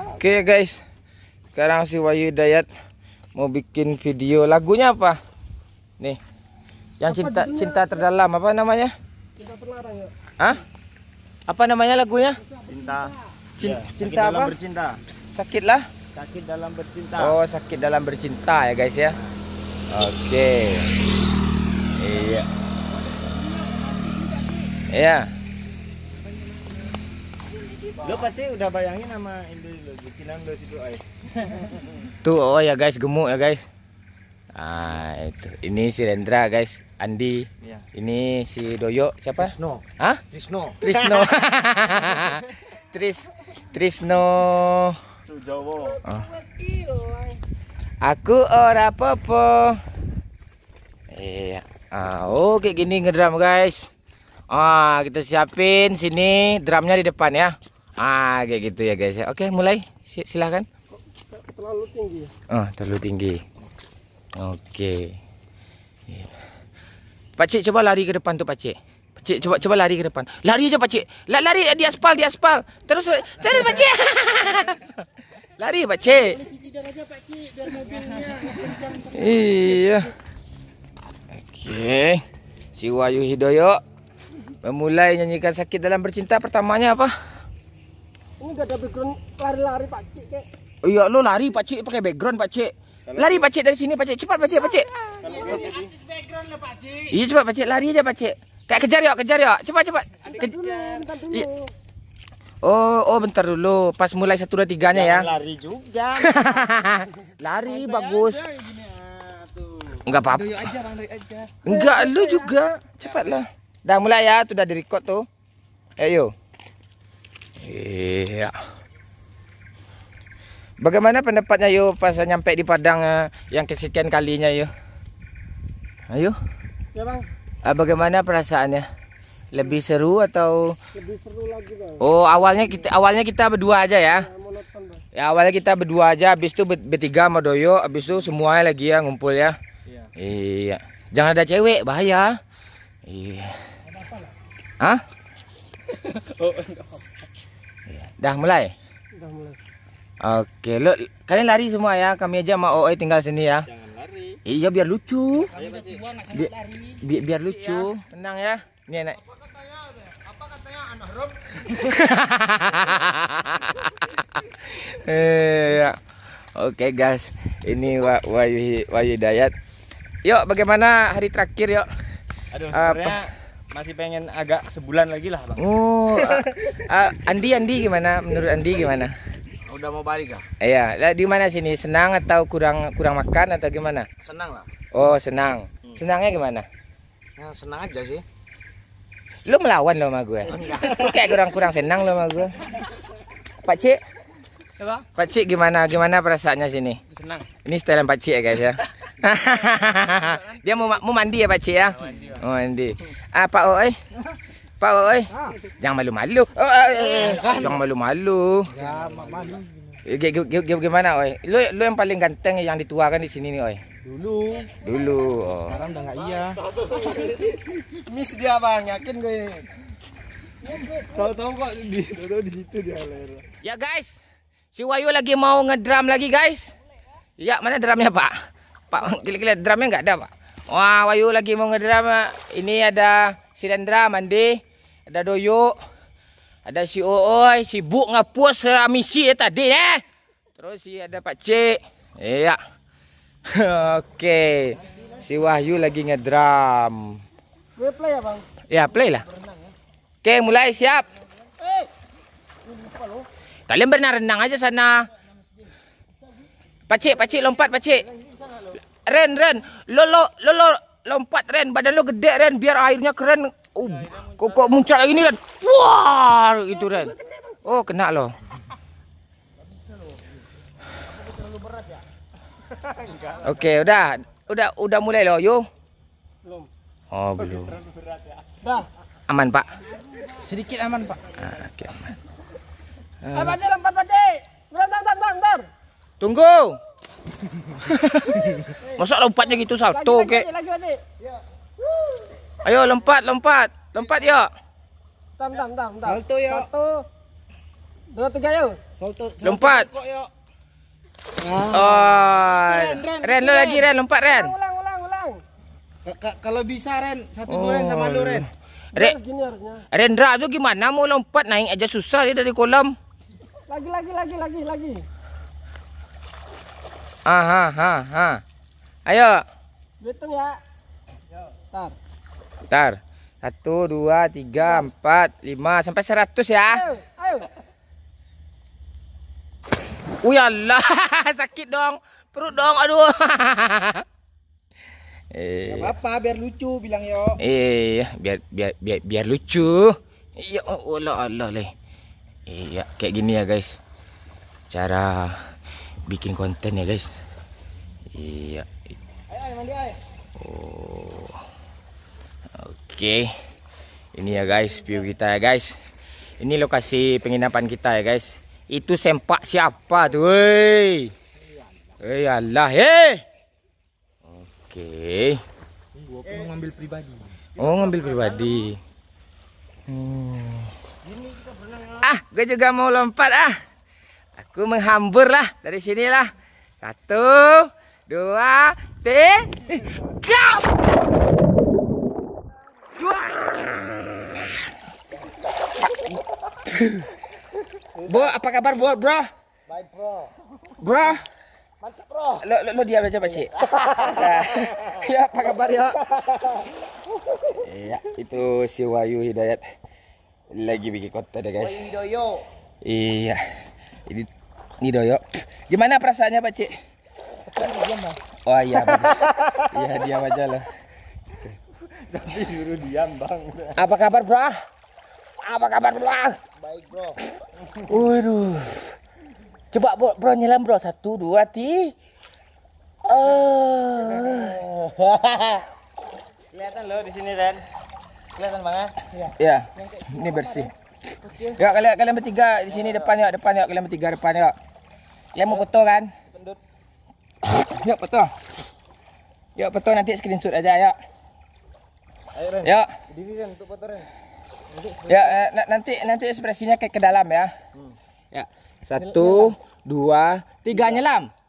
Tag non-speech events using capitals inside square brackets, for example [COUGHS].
Oke okay, guys, sekarang si Wayu Dayat mau bikin video lagunya apa? Nih, yang apa cinta cinta terdalam apa namanya? Cinta terlarang ya. Hah? Apa namanya lagunya? Cinta. Iya, cinta, ya, cinta apa? Dalam bercinta. Sakit lah. Sakit dalam bercinta. Oh, sakit dalam bercinta ya guys ya. Oke. Okay. Iya. Iya. Lo pasti udah bayangin sama Indo lo bucinan lo situ ay. [LAUGHS] Tuh oh ya guys gemuk ya guys. Ah itu ini si Rendra guys Andi. Ya. Ini si Doyo siapa? Trisno. Hah? Trisno. Trisno. [LAUGHS] Tris Trisno. Sujowo. Oh. Ah. Aku ora popo. Iya. Ah, oke oh, gini ngedram guys. Ah, kita siapin sini drumnya di depan ya ah kayak gitu ya guys ya oke mulai silahkan terlalu tinggi ya? oh terlalu tinggi oke iya. pakcik coba lari ke depan tuh pakcik pakcik coba coba lari ke depan lari aja pakcik lari, lari eh, di aspal di aspal terus eh, terus pakcik [LAUGHS] lari pakcik iya oke si Wayu Hidoyo memulai nyanyikan sakit dalam bercinta pertamanya apa ini gak ada background lari-lari Pak Cik kayak. iya, lu lari Pak Cik pakai background Pak Cik. Lari Pak Cik dari sini Pak Cik, cepat Pak Cik, iya, iya, Pak Cik. Iya cepat Pak Cik, lari aja Pak Cik. Kayak kejar yuk, kejar yuk. Cepat cepat. Ke... Iya. Oh, oh bentar dulu. Pas mulai satu dua tiganya ya. Lari juga. [LAUGHS] lari bagus. Enggak ah, apa-apa. Enggak, lu juga. Cepatlah. Dah mulai ya, sudah di record tuh. Ayo. Iya. Bagaimana pendapatnya yuk pas nyampe di Padang eh, yang kesekian kalinya yuk. Ayo. Ya bang. Ah bagaimana perasaannya? Lebih seru atau? Lebih seru lagi bang. Oh awalnya kita awalnya kita berdua aja ya? ya, ya awalnya kita berdua aja, Abis itu bertiga sama Doyo, Abis itu semuanya lagi ya ngumpul ya. Iya. Iya. Jangan ada cewek bahaya. Iya. Ada Hah? [LAUGHS] Oh, Dah mulai? Dah mulai. Oke, lo kalian lari semua ya. Kami aja mau OE tinggal sini ya. Jangan lari. Iya, biar lucu. Bi Bi biar lucu. Ya. Tenang ya. Ini enak. Apa katanya? Apa katanya anak rom? [LAUGHS] eh, ya. Oke, guys. Ini Wah Wahyu Dayat. Yuk, bagaimana hari terakhir, yuk? Aduh, ah, sebenarnya masih pengen agak sebulan lagi lah bang. Oh, uh, Andi Andi gimana? Menurut Andi gimana? Udah mau balik kah? Iya, di mana sini? Senang atau kurang kurang makan atau gimana? Senang lah. Oh, senang. Hmm. Senangnya gimana? Ya, senang aja sih. Lu melawan lo sama gue. Lu kayak kurang-kurang senang lo sama gue. Pak Cik, Ya, Pak Cik gimana? Gimana perasaannya sini? Senang. Ini style Pak Cik ya, guys ya. [LAUGHS] Dia mau mau mandi ya, Pak Cik ya? Mau mandi. Ah, Pak Oi. Pak Oi. Jangan malu-malu. Oh, eh. eh, eh. Jangan malu-malu. Ya, malu. Gimana, Oi? Lu lu yang paling ganteng yang kan di sini nih, Oi. Dulu. Dulu. Oh. Sekarang udah enggak iya. [LAUGHS] Miss dia, Bang. Yakin gue. Tahu-tahu kok di tahu di situ dia leher. Ya, guys. Si Wayu lagi mau ngedram lagi guys. Iya, mana drumnya Pak? Pak, gila-gila drumnya nggak ada Pak. Wah, Wayu lagi mau ngedram, Ini ada si mandi, ada Doyo, ada si Ooi, si Bu ngapus seramisi ya tadi ya. Terus si ada Pak C. Iya. [LAUGHS] Oke. Si Wahyu lagi ngedram. Gue play ya, Bang? Ya, play lah. Oke, mulai siap. Eh, Hey. Kalian benar renang aja sana. Pakcik, pakcik lompat pakcik. Ren, Ren. Lolo, lolo lompat Ren. Badan lo gede Ren. Biar airnya keren. Oh, kok, kok muncul ini Ren. Wah, itu Ren. Oh, kena lo. Oke, udah. Udah udah mulai lo, yuk, Belum. Oh, belum. Aman, Pak. Sedikit aman, Pak. Ah, Oke, okay, aman. Uh, eh. Pak lompat Pak Bentar, bentar, bentar, Tunggu. [LAUGHS] Masa lompatnya gitu salto lagi, kek. Lagi, lagi, ya. Ayo lompat, lompat. Lompat ya. Tam tam tam Salto ya. Satu. Dua tiga yuk. Salto. salto lompat. Kok yuk. Ah. Oh. Ren, ren, ren lu lagi Ren, lompat Ren. Ulang, ulang, ulang. ulang. Kalau bisa Ren, satu oh. duren sama lu Ren. Re Rendra tuh gimana mau lompat naik aja susah dia dari kolam. Lagi lagi lagi lagi lagi. Aha, ha, ha. Ayo. betul ya. Tar. Tar. Satu, dua, tiga, empat, lima, sampai seratus ya. Ayo, ayo. Allah [LAUGHS] sakit dong. Perut dong, aduh. [LAUGHS] Eh. Gak apa-apa, biar lucu bilang yo. Eh, biar biar biar, biar lucu. Ya Allah Allah leh. Iya, kayak gini ya guys. Cara bikin konten ya guys. Iya. Oh. Oke. Okay. Ini ya guys, view kita ya guys. Ini lokasi penginapan kita ya guys. Itu sempak siapa tuh? Woi. Hei Allah, hei. Oke. Gua mau ngambil pribadi. Oh, ngambil pribadi. Hmm ah, gue juga mau lompat ah. Aku menghambur ah, lah dari sinilah. Satu, dua, tiga. Bo, apa kabar Bo, bro? bro. Bro. bro. Lo, lo, lo diam aja, Pak ya. [LAUGHS] ya, apa kabar, [LAUGHS] ya? Iya, itu si Wayu Hidayat lagi bikin kota deh guys doyo iya ini ini doyo gimana perasaannya pak cik oh iya iya diam aja lah tapi suruh diam bang apa kabar bro apa kabar bro baik bro waduh coba bro, bro nyelam bro satu dua ti oh. kelihatan loh di sini Ren Kelihatan bang ya? Ya. Ini bersih. Ya kalian kalian bertiga di sini depan ya, depan ya kalian bertiga depan ya. Kalian mau foto kan? [COUGHS] Yuk foto. Yuk foto nanti screenshot aja ya. Ayo Ya nanti nanti ekspresinya kayak ke dalam ya. Hmm. Ya. Satu, dua, tiga nyelam.